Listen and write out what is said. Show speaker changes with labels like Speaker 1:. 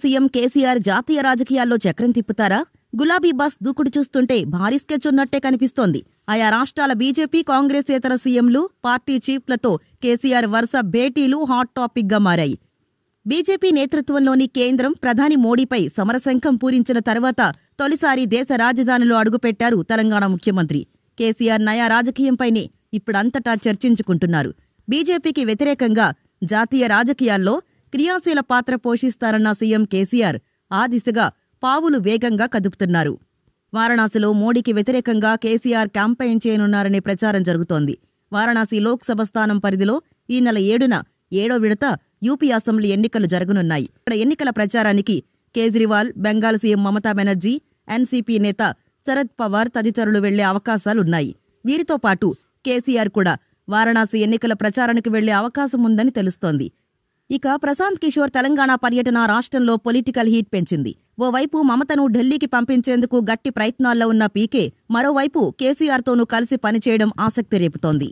Speaker 1: CM KCR జాతీయ రాజకీయాల్లో చక్రం తిప్పుతారా గులాబీ బస్ దూకుడు చూస్తుంటే భారీ స్కెచ్ ఉన్నట్టే కనిపిస్తోంది ఆయా రాష్ట్రాల బీజేపీ కాంగ్రెస్ ఇతర సీఎంలు పార్టీ చీఫ్లతో కేసీఆర్ వరుస భేటీలు హాట్ టాపిక్గా మారాయి బీజేపీ నేతృత్వంలోని కేంద్రం ప్రధాని మోడీపై సమరశంఖం పూరించిన తర్వాత తొలిసారి దేశ రాజధానిలో అడుగుపెట్టారు తెలంగాణ ముఖ్యమంత్రి కేసీఆర్ నయా రాజకీయంపైనే ఇప్పుడంతటా చర్చించుకుంటున్నారు బీజేపీకి వ్యతిరేకంగా జాతీయ రాజకీయాల్లో క్రియాశీల పాత్ర పోషిస్తారన్న సీఎం కేసీఆర్ ఆ దిశగా పావులు వేగంగా కదుపుతున్నారు వారణాసిలో మోడీకి వ్యతిరేకంగా కేసీఆర్ క్యాంపెయిన్ చేయనున్నారనే ప్రచారం జరుగుతోంది వారణాసి లోక్సభ స్థానం పరిధిలో ఈ నెల ఏడున ఏడో విడత యూపీ అసెంబ్లీ ఎన్నికలు జరగనున్నాయి ఇక్కడ ఎన్నికల ప్రచారానికి కేజ్రీవాల్ బెంగాల్ సీఎం మమతా బెనర్జీ ఎన్సీపీ నేత శరద్ పవార్ తదితరులు వెళ్లే అవకాశాలున్నాయి వీరితో పాటు కేసీఆర్ కూడా వారణాసి ఎన్నికల ప్రచారానికి వెళ్లే అవకాశం ఉందని తెలుస్తోంది ఇక ప్రశాంత్ కిషోర్ తెలంగాణ పర్యటన రాష్ట్రంలో పొలిటికల్ హీట్ పెంచింది ఓవైపు మమతను ఢిల్లీకి పంపించేందుకు గట్టి ప్రయత్నాల్లో ఉన్న పీకే మరోవైపు కేసీఆర్తోనూ కలిసి పనిచేయడం ఆసక్తి రేపుతోంది